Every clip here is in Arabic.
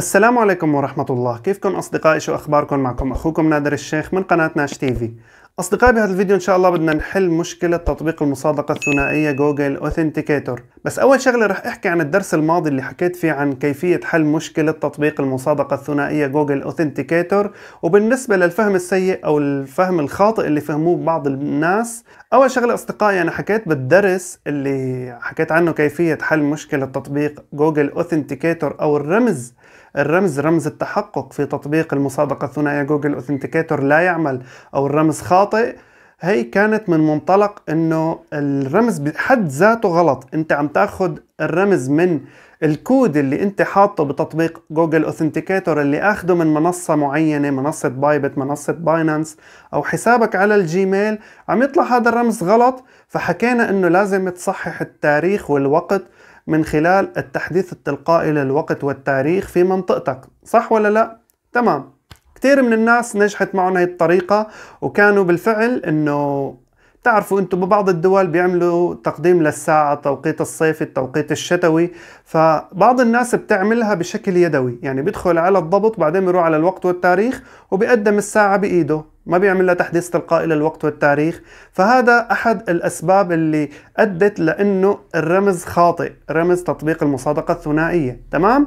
السلام عليكم ورحمة الله كيفكم أصدقائي شو أخباركم معكم أخوكم نادر الشيخ من قناة ناش تيفي أصدقائي بهذا الفيديو إن شاء الله بدنا نحل مشكلة تطبيق المصادقة الثنائية جوجل أوثنتيكيتور بس أول شغلة رح أحكي عن الدرس الماضي اللي حكيت فيه عن كيفية حل مشكلة تطبيق المصادقة الثنائية جوجل أوثنتيكيتور وبالنسبة للفهم السيء أو الفهم الخاطئ اللي فهموه بعض الناس أول شغلة أصدقائي أنا حكيت بالدرس اللي حكيت عنه كيفية حل مشكلة تطبيق جوجل أوثنتيكيتور أو الرمز الرمز رمز التحقق في تطبيق المصادقة الثنائية جوجل أوثنتيكيتور لا يعمل أو الرمز خاطئ خاطئ هي كانت من منطلق انه الرمز بحد ذاته غلط انت عم تاخذ الرمز من الكود اللي انت حاطه بتطبيق جوجل اوثنتيكيتور اللي اخده من منصه معينه منصه بايبت منصه باينانس او حسابك على الجيميل عم يطلع هذا الرمز غلط فحكينا انه لازم تصحح التاريخ والوقت من خلال التحديث التلقائي للوقت والتاريخ في منطقتك صح ولا لا تمام كثير من الناس نجحت معهم هي الطريقة وكانوا بالفعل انه بتعرفوا انتم ببعض الدول بيعملوا تقديم للساعة التوقيت الصيفي التوقيت الشتوي فبعض الناس بتعملها بشكل يدوي يعني بيدخل على الضبط بعدين بيروح على الوقت والتاريخ وبيقدم الساعة بإيده ما بيعمل لها تحديث تلقائي للوقت والتاريخ فهذا أحد الأسباب اللي أدت لأنه الرمز خاطئ رمز تطبيق المصادقة الثنائية تمام؟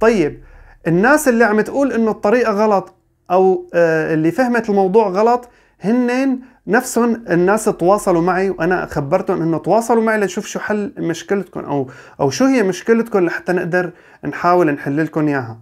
طيب الناس اللي عم تقول انه الطريقة غلط او آه، اللي فهمت الموضوع غلط هن نفسهم الناس تواصلوا معي وانا خبرتهم انه تواصلوا معي لنشوف شو حل مشكلتكم او او شو هي مشكلتكم لحتى نقدر نحاول نحل لكم اياها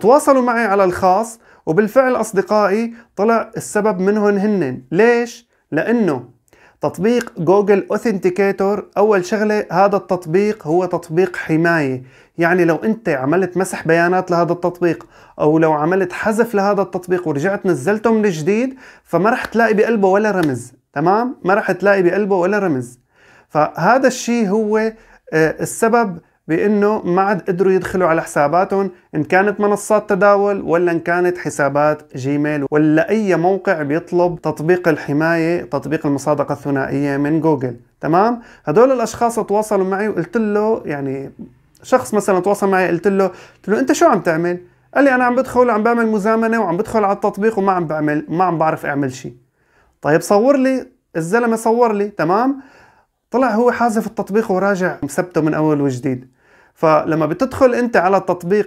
تواصلوا معي على الخاص وبالفعل اصدقائي طلع السبب منهم هن ليش لانه تطبيق جوجل اوثنتيكيتور اول شغله هذا التطبيق هو تطبيق حمايه يعني لو انت عملت مسح بيانات لهذا التطبيق او لو عملت حذف لهذا التطبيق ورجعت نزلته من جديد فما رح تلاقي بقلبه ولا رمز تمام ما رح تلاقي بقلبه ولا رمز فهذا الشيء هو آه، السبب بانه ما عاد قدروا يدخلوا على حساباتهم ان كانت منصات تداول ولا ان كانت حسابات جيميل ولا اي موقع بيطلب تطبيق الحمايه تطبيق المصادقه الثنائيه من جوجل تمام هدول الاشخاص تواصلوا معي وقلت له يعني شخص مثلا تواصل معي قلت له قلت له انت شو عم تعمل قال لي انا عم بدخل وعم بعمل مزامنه وعم بدخل على التطبيق وما عم بعمل ما عم بعرف اعمل شيء طيب صور لي الزلمه صور لي تمام طلع هو حازف التطبيق وراجع مثبته من اول وجديد فلما بتدخل انت على تطبيق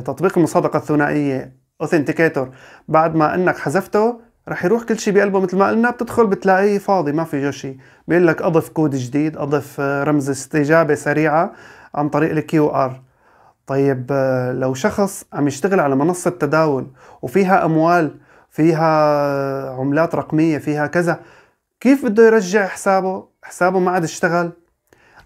تطبيق المصادقه الثنائيه اوثنتيكيتور بعد ما انك حذفته رح يروح كل شيء بقلبه مثل ما قلنا بتدخل بتلاقيه فاضي ما في شيء بيقول لك اضف كود جديد اضف آه، رمز استجابه سريعه عن طريق الكيو ار طيب آه، لو شخص عم يشتغل على منصه تداول وفيها اموال فيها آه، عملات رقميه فيها كذا كيف بده يرجع حسابه حسابه ما عاد اشتغل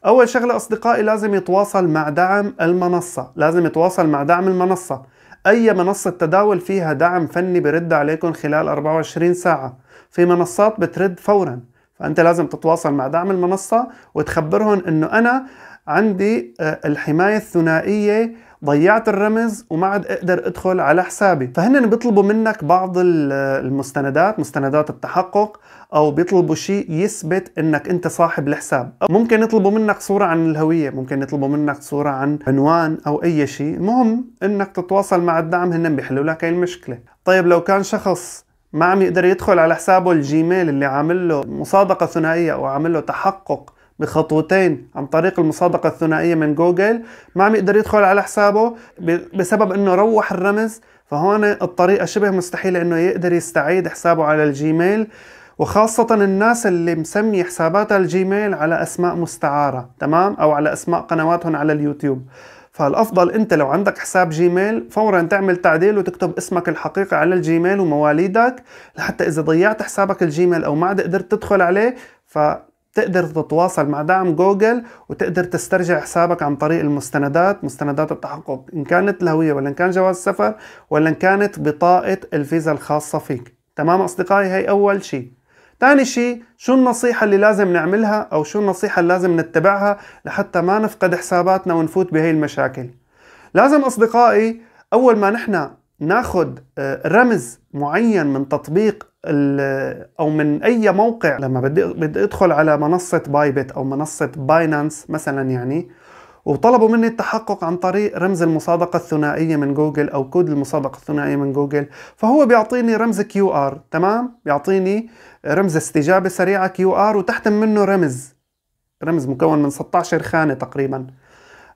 اول شغله اصدقائي لازم يتواصل مع دعم المنصه لازم يتواصل مع دعم المنصه اي منصه تداول فيها دعم فني برد عليكم خلال 24 ساعه في منصات بترد فورا فانت لازم تتواصل مع دعم المنصه وتخبرهم انه انا عندي آه، الحمايه الثنائيه ضيعت الرمز وما عاد اقدر ادخل على حسابي فهن بيطلبوا منك بعض المستندات مستندات التحقق او بيطلبوا شيء يثبت انك انت صاحب الحساب ممكن يطلبوا منك صورة عن الهوية ممكن يطلبوا منك صورة عن عنوان او اي شيء المهم انك تتواصل مع الدعم هن بيحلوا لك هاي المشكلة طيب لو كان شخص ما عم يقدر يدخل على حسابه الجيميل اللي عامل له مصادقة ثنائية او عامل له تحقق بخطوتين عن طريق المصادقة الثنائية من جوجل ما عم يقدر يدخل على حسابه بسبب انه روح الرمز فهون الطريقة شبه مستحيلة انه يقدر يستعيد حسابه على الجيميل وخاصة الناس اللي مسمي حساباتها الجيميل على اسماء مستعارة تمام او على اسماء قنواتهم على اليوتيوب فالافضل انت لو عندك حساب جيميل فورا تعمل تعديل وتكتب اسمك الحقيقي على الجيميل ومواليدك لحتى اذا ضيعت حسابك الجيميل او ما عاد قدرت تدخل عليه ف تقدر تتواصل مع دعم جوجل وتقدر تسترجع حسابك عن طريق المستندات مستندات التحقق إن كانت الهوية ولا إن كان جواز السفر ولا إن كانت بطاقة الفيزا الخاصة فيك تمام أصدقائي هي أول شيء ثاني شيء شو النصيحة اللي لازم نعملها أو شو النصيحة اللي لازم نتبعها لحتى ما نفقد حساباتنا ونفوت بهي المشاكل لازم أصدقائي أول ما نحن ناخذ آه، رمز معين من تطبيق آه، او من اي موقع لما بدي بدي ادخل على منصه بايبت او منصه باينانس مثلا يعني وطلبوا مني التحقق عن طريق رمز المصادقة الثنائية من جوجل أو كود المصادقة الثنائية من جوجل فهو بيعطيني رمز كيو آر تمام بيعطيني رمز استجابة سريعة كيو آر وتحت منه رمز رمز مكون من 16 خانة تقريبا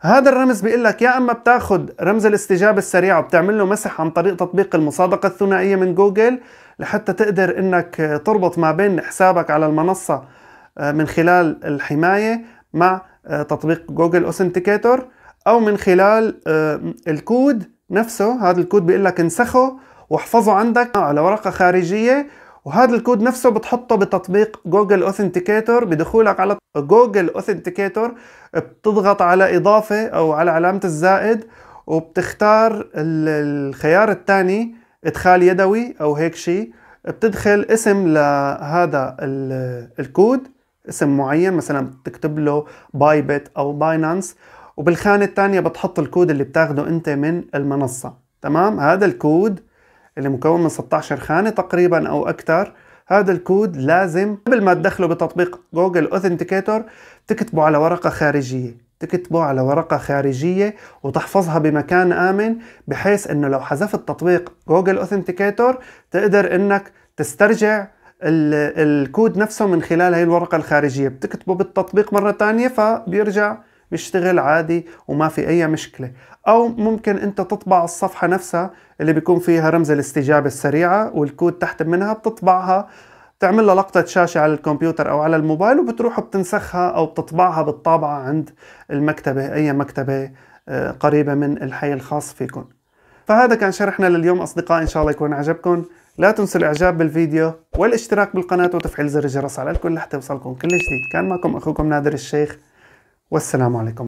هذا الرمز بيقول لك يا اما بتاخذ رمز الاستجابه السريعه وبتعمل له مسح عن طريق تطبيق المصادقه الثنائيه من جوجل لحتى تقدر انك تربط ما بين حسابك على المنصه آه، من خلال الحمايه مع آه، تطبيق جوجل اوثنتيكيتور او من خلال آه، الكود نفسه هذا الكود بيقول لك انسخه واحفظه عندك على ورقه خارجيه وهذا الكود نفسه بتحطه بتطبيق جوجل اوثنتيكيتور بدخولك على جوجل اوثنتيكيتور بتضغط على اضافه او على علامه الزائد وبتختار الخيار الثاني ادخال يدوي او هيك شيء بتدخل اسم لهذا الكود اسم معين مثلا بتكتب له بايبت او باينانس وبالخانة الثانية بتحط الكود اللي بتاخده انت من المنصة تمام هذا الكود اللي مكون من 16 خانة تقريبا او اكثر هذا الكود لازم قبل ما تدخله بتطبيق جوجل اوثنتيكيتور تكتبه على ورقة خارجية تكتبه على ورقة خارجية وتحفظها بمكان آمن بحيث انه لو حذفت تطبيق جوجل اوثنتيكيتور تقدر انك تسترجع الكود نفسه من خلال هي الورقة الخارجية بتكتبه بالتطبيق مرة تانية فبيرجع بيشتغل عادي وما في اي مشكله او ممكن انت تطبع الصفحه نفسها اللي بيكون فيها رمز الاستجابه السريعه والكود تحت منها بتطبعها بتعمل لها لقطة شاشة على الكمبيوتر أو على الموبايل وبتروح بتنسخها أو بتطبعها بالطابعة عند المكتبة أي مكتبة آه، قريبة من الحي الخاص فيكم فهذا كان شرحنا لليوم أصدقائي إن شاء الله يكون عجبكم لا تنسوا الإعجاب بالفيديو والاشتراك بالقناة وتفعيل زر الجرس على الكل لحتى يوصلكم كل جديد كان معكم أخوكم نادر الشيخ والسلام عليكم